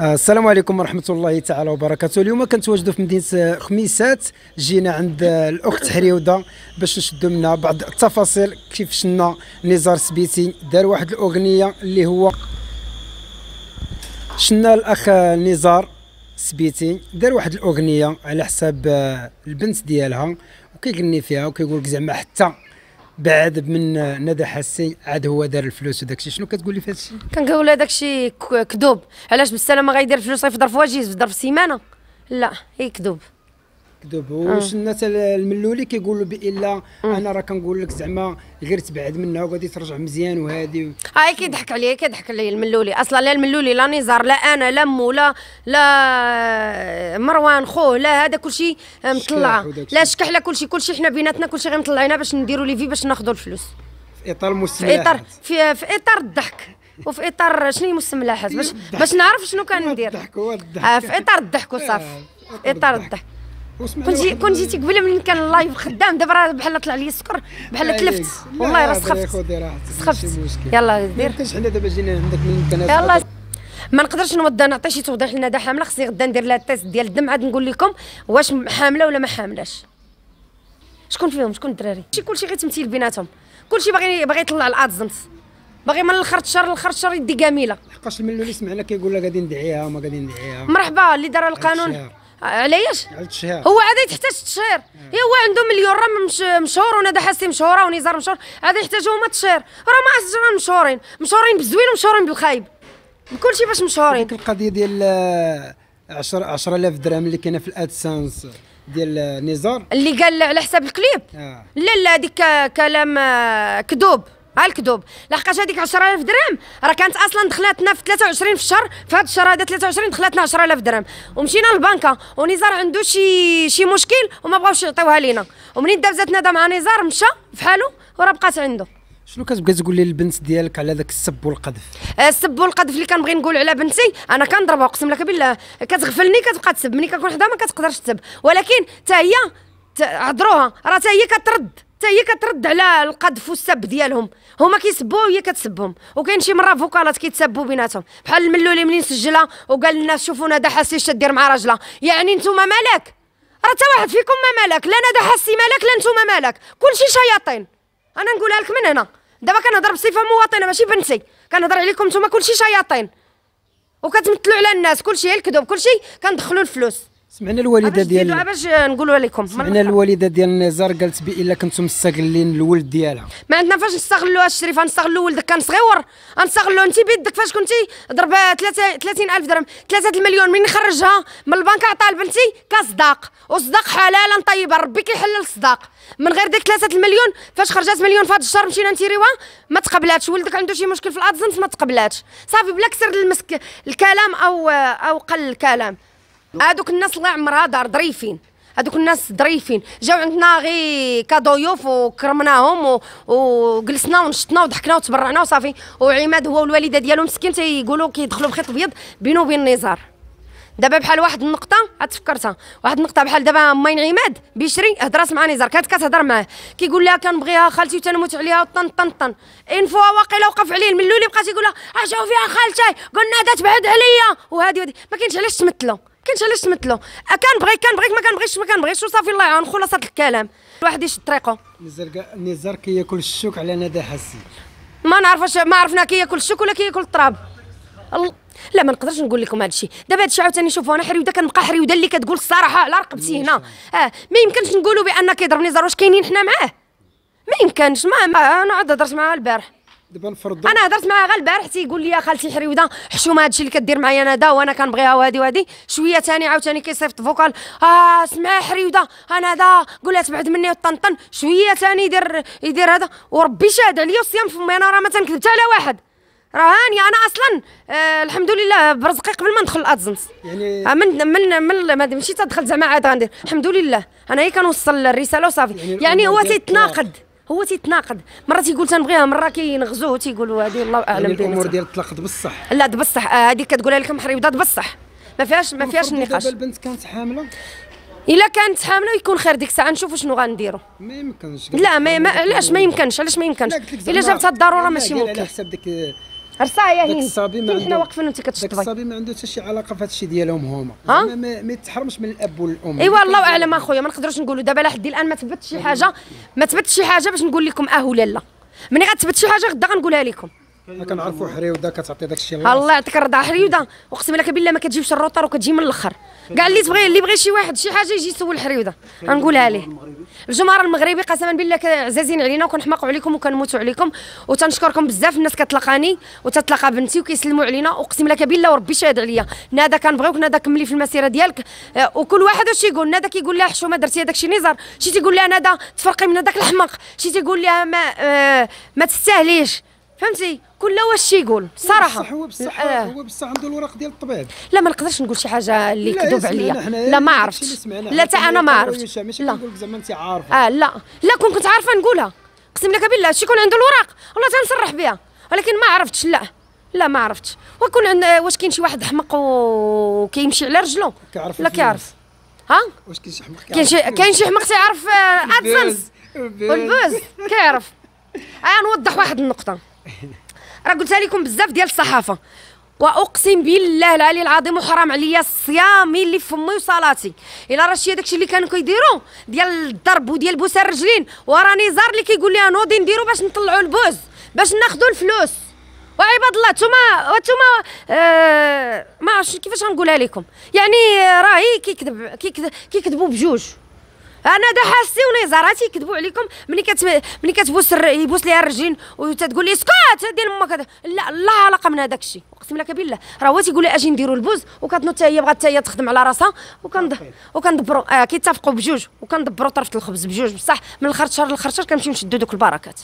السلام عليكم ورحمه الله تعالى وبركاته اليوم كنتواجدوا في مدينه خميسات جينا عند الاخت حريوده باش نشدوا منها بعض التفاصيل كيف شنا نزار سبيتي دار واحد الاغنيه اللي هو شنا الاخ نزار سبيتي دار واحد الاغنيه على حساب البنت ديالها وكيغني فيها وكيقول لك زعما حتى بعد من ندى حسي عاد هو دار الفلوس وداك الشيء شنو كتقول لي في هذا الشيء؟ كنقول لها داك الشيء كذوب علاش بالسلامه غيدير الفلوس غيفضر في واجيز في ظرف سيمانه لا كذوب كذب آه. واش الناس الملولي كيقولوا بالا آه. انا راه كنقول لك زعما غير تبعد منها وغادي ترجع مزيان وهادي هاي آه، كيضحك عليا كيضحك عليا الملولي اصلا لا الملولي لا نزار لا انا لا مو لا لا مروان خوه لا هذا كلشي مطلع لا شكح لا كلشي كلشي حنا بيناتنا كلشي غير مطلعينها باش نديروا ليفي باش ناخذوا الفلوس في اطار المستملحات في اطار في, في اطار الضحك وفي اطار شنو هي المستملحات باش باش نعرف شنو كندير في اطار الضحك وصافي في اطار الضحك كنت كنت جيتي قبل من كان اللايف خدام دابا راه بحال طلع لي السكر بحال تلفت والله راه سخفت سخفت يلا دير ما حنا دابا جينا عندك من كان يلا ما نقدرش نوضى نعطي شي توضيح لنا دا حامله خصني غدا ندير لها التيست ديال الدم عاد نقول لكم واش حامله ولا ما حاملاش شكون فيهم شكون الدراري شي كلشي غير تمثيل بيناتهم كلشي باغي باغي يطلع الادزنت باغي من الاخر الشهر الاخر الشهر يدي كامله لحقاش الملولي سمعنا كيقول لها غادي ندعيها وما غادي ندعيها مرحبا اللي دار القانون آه، علاش هو عاد يحتاج تشهير هو عنده مليون راه مش مشهور ونادى حاسي مشهوره ونزار مشهور عاد يحتاجو هما تشهير راه ما عادش راه مشهورين مشهورين بالزوين ومشهورين بالخايب بكلشي باش مشهورين ديك القضيه ديال 10 آه، 10000 درهم اللي كاينه في الادسانس ديال آه، نزار اللي قال على حساب الكليب آه. لا لا هذيك كلام كذوب الكذوب لحقاش هذيك 10000 درهم راه كانت اصلا دخلاتنا في 23 في الشهر في هذا الشهر هذا 23 دخلاتنا 10000 درهم ومشينا للبنكه ونزار عنده شي شي مشكل وما بغاوش يعطيوها لينا ومنين دابزه تنادى مع نزار مشى فحالو وراه بقات عنده شنو كتبقى تقول لي للبنت ديالك على ذاك السب والقذف آه، السب والقذف اللي كنبغي نقول على بنتي انا كنضربها اقسم لك بالله كتغفلني كتبقى تسب ملي كنكون حداها ما كتقدرش تسب ولكن حتى هي عذروها راه حتى هي كترد حتى هي كترد على القذف والسب ديالهم هما كيسبوا وهي كتسبهم وكاين شي مره فوكالات كيتسبوا بيناتهم بحال الملولي منين سجلها وقال للناس شوفوا ندى حسي اش دير مع راجلها يعني نتوما ملاك راه حتى واحد فيكم ما ملاك لا ندى حسي ملاك لا نتوما ملاك كلشي شياطين انا نقولها لك من هنا دابا كنهضر بصفه مواطنه ماشي بنتي كنهضر عليكم نتوما كلشي شياطين وكتمثلوا على الناس كلشي هي كلشي كندخلوا الفلوس سمعنا الوالده ديال باش نقولوا لكم سمعنا الوالده ديال نزار قالت بي الا كنتم مستغلين الولد ديالها ما عندنا فاش نستغلوا الشريف نستغلوا ولدك كان صغيور نستغلوا انت بيدك فاش كنتي ضرب الف درهم 3 المليون من خرجها من البنك عطاها لبنتي كصداق وصداق حلالا طيبا ربي كيحلل الصداق من غير ديك 3 المليون فاش خرجات مليون في هذا الشهر مشينا نتيريوها ما تقبلاتش ولدك عنده شي مشكل في الادزنس ما تقبلاتش صافي بلا كسر المسك الكلام او او قل الكلام هادوك الناس الله يعمرها دار ظريفين هادوك الناس ظريفين جاو عندنا غي كضيوف وكرمناهم و... وجلسنا ونشطنا وضحكنا وتبرعنا وصافي وعماد هو والوالده ديالو مسكين تيقولوا كيدخلوا بخيط ابيض بينو وبين النزار دابا بحال واحد النقطه تفكرتها واحد النقطه بحال دابا ماين عماد بيشري هضرات مع نزار كانت كتهضر معاه كيقول لها كنبغيها خالتي وتنموت عليها وطن طن طن ان فوا واقيلا وقف عليه الملولي بقات تيقول لها عشاو فيها خالتي قلنا دات بعد عليا وهادي وهادي ما كاينش علاش تمثلوا كاينش علاش تمثلوا أه، كان كنبغيك ما بغيش ما بغيش وصافي الله يعاون خلاصه الكلام الواحد يشد طريقه نزار نزار كياكل الشوك على ندى حسي ما نعرفش ما عرفنا كياكل الشوك ولا كياكل التراب لا ما نقدرش نقول لكم هذا الشيء دابا هذا الشيء عاوتاني شوفوا انا حريوده كنبقى حريوده اللي كتقول الصراحه على رقبتي هنا اه ما يمكنش نقولوا بان كيضربني زار واش كاينين حنا معاه ما يمكنش ما, انا عاد هضرت معاه البارح دابا نفرضوا انا هضرت معاه غير البارح تيقول لي خالتي حريوده حشومه هادشي اللي كدير معايا انا دا وانا كنبغيها وهادي وهادي شويه ثاني عاوتاني كيصيفط فوكال اه سمع حريوده انا دا قول لها تبعد مني وطنطن شويه ثاني يدير يدير هذا وربي شاهد عليا الصيام فمي انا راه ما تنكذبش على واحد راه هاني انا اصلا آه الحمد لله برزقي قبل ما ندخل الادزنس يعني آه، من من من ما مشيت ادخل زعما عاد غندير الحمد لله انا هي كنوصل الرساله وصافي يعني, يعني هو تيتناقد هو تيتناقض مره تيقول تنبغيها مره كينغزوه تيقولوا هذه الله اعلم يعني الامور ديال الطلاق بصح لا آه، هذه آه كتقولها لك محريوده بصح ما فيهاش ما فيهاش النقاش البنت كانت حامله الا كانت حامله يكون خير ديك الساعه نشوفوا شنو غنديروا ما يمكنش لا ما علاش ما يمكنش علاش ما يمكنش الا جابتها الضروره ماشي ممكن على حساب ديك رصايا هنا حنا واقفين وانت كتشطبي داك الصبي ما عنده حتى شي علاقه في الشيء ديالهم هما ما ما يتحرمش من الاب والام ايوا الله اعلم اخويا ما نقدروش نقولوا دابا لحد الان ما تبت شي حاجه ما تبت شي حاجه باش نقول لكم اه ولا لا ملي غتثبت شي حاجه غدا غنقولها لكم كنعرفوا حريوده كتعطي داك الشيء الله يعطيك الرضا حريوده اقسم لك بالله ما كتجيبش الروطار وكتجي من الاخر كاع اللي تبغي اللي بغى شي واحد شي حاجه يجي يسول حريوده غنقولها ليه الجمهور المغربي قسما بالله عزازين علينا وكنحماقوا عليكم وكنموتوا عليكم وتنشكركم بزاف الناس كتلقاني وتتلقى بنتي وكيسلموا علينا اقسم لك بالله وربي شاهد عليا نادا كنبغيوك نادا كملي في المسيره ديالك آه، وكل واحد واش يقول نادا كيقول لها حشومه درتي هذاك الشيء نزار شي تيقول لها نادا تفرقي من هذاك الحماق شي تيقول لها ما آه، ما تستاهليش فهمتي كل واش يقول صراحه هو بصح آه. هو بصح عنده الوراق ديال الطبيب لا ما نقدرش نقول شي حاجه اللي كذوب عليا لا ما عرفتش لا حتى انا ما عرفتش لا كنقول زعما انت عارفه اه لا لا كون كنت عارفه نقولها اقسم لك بالله شي يكون عنده الوراق والله تنصرح بها ولكن ما عرفتش لا لا ما عرفتش وكون عند واش كاين شي واحد حمق وكيمشي على رجلو لا كيعرف ها واش كاين شي حمق كاين شي كاين شي حمق تيعرف آه، ادسنس والبوز كيعرف انا آه، نوضح واحد النقطه راه قلتها لكم بزاف ديال الصحافه واقسم بالله العلي العظيم وحرام عليا صيامي اللي في فمي وصلاتي الا شي داكشي اللي كانوا كيديروا ديال الضرب وديال بوس الرجلين وراني زار اللي كيقول لي نوضي نديرو باش نطلعوا البوز باش ناخذوا الفلوس وعباد الله نتوما نتوما آه ما عرفتش كيفاش غنقولها لكم يعني راهي كيكذب كيكذبوا بجوج انا دا دحاستي ونزاراتي يكذبوا عليكم ملي كت ملي كتبوس يبوس ليها الرجلين وتتقول لي اسكت ديال امك هذا لا لا علاقه من هذاك الشيء اقسم لك بالله راه هو تيقول لي اجي نديروا البوز وكتنوض حتى هي بغات حتى هي تخدم على راسها وكند وكندبروا آه كيتفقوا بجوج وكندبروا طرفه الخبز بجوج بصح من الخرشر للخرشر كنمشيو نشدوا دوك البركات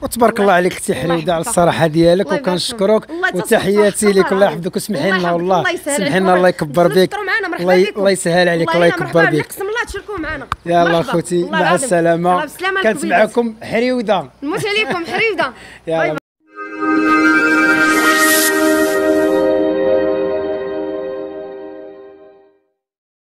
وتبارك الله عليك تي حميده على الصراحه ديالك وكنشكرك وتحياتي لك الله يحفظك وسمحي لنا والله سمحي لنا الله يكبر بك الله يسهل عليك الله يكبر بك تشاركوه معنا يلا اخوتي مع السلامه كانت معكم حريوده نموت عليكم حريوده يلا